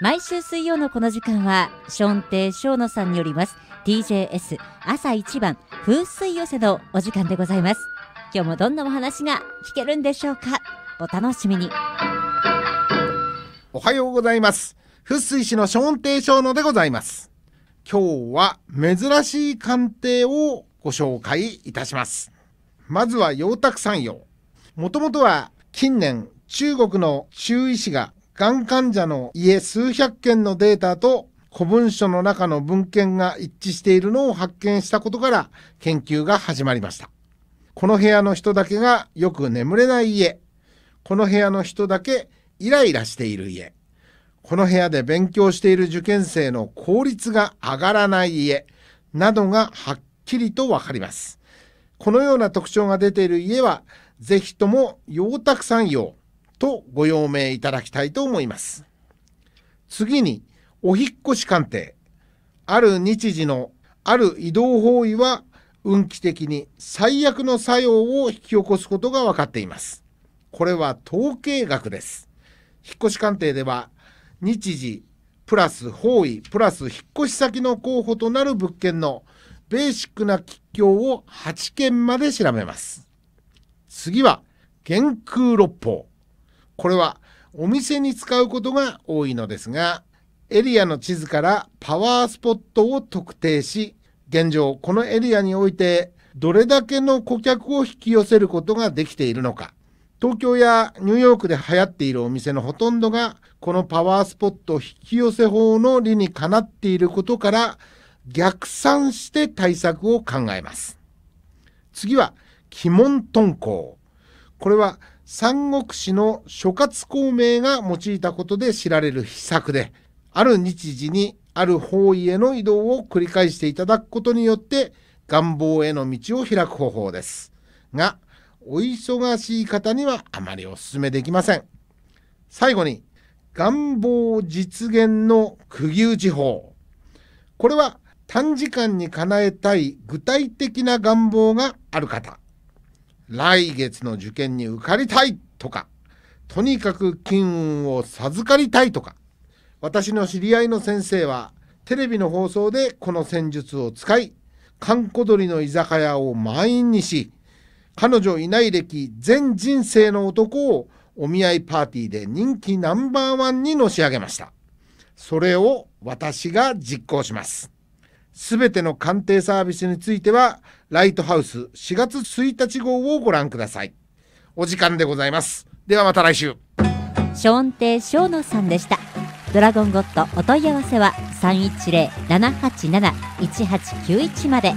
毎週水曜のこの時間は、ションテ翔野さんによります TJS 朝一番風水寄せのお時間でございます。今日もどんなお話が聞けるんでしょうかお楽しみに。おはようございます。風水師のションテ翔野でございます。今日は珍しい鑑定をご紹介いたします。まずは陽沢山陽。もともとは近年中国の中医師ががん患者の家数百件のデータと古文書の中の文献が一致しているのを発見したことから研究が始まりました。この部屋の人だけがよく眠れない家。この部屋の人だけイライラしている家。この部屋で勉強している受験生の効率が上がらない家などがはっきりとわかります。このような特徴が出ている家は、ぜひとも陽沢山用。とご用命いただきたいと思います。次に、お引越し鑑定。ある日時のある移動方位は運気的に最悪の作用を引き起こすことが分かっています。これは統計学です。引っ越し鑑定では日時プラス方位プラス引っ越し先の候補となる物件のベーシックな吉凶を8件まで調べます。次は、玄空六法。これはお店に使うことが多いのですが、エリアの地図からパワースポットを特定し、現状このエリアにおいてどれだけの顧客を引き寄せることができているのか。東京やニューヨークで流行っているお店のほとんどがこのパワースポット引き寄せ法の理にかなっていることから逆算して対策を考えます。次は、鬼門遁甲。これは三国志の諸葛孔明が用いたことで知られる秘策で、ある日時にある方位への移動を繰り返していただくことによって、願望への道を開く方法です。が、お忙しい方にはあまりお勧めできません。最後に、願望実現の釘打ち法。これは短時間に叶えたい具体的な願望がある方。来月の受験に受かりたいとか、とにかく金運を授かりたいとか、私の知り合いの先生は、テレビの放送でこの戦術を使い、閑古鳥の居酒屋を満員にし、彼女いない歴全人生の男をお見合いパーティーで人気ナンバーワンにのし上げました。それを私が実行します。すべての鑑定サービスについては、ライトハウス4月1日号をご覧ください。お時間でございます。ではまた来週。ショーンョーノさんでした。ドラゴンゴッドお問い合わせは310-787-1891まで。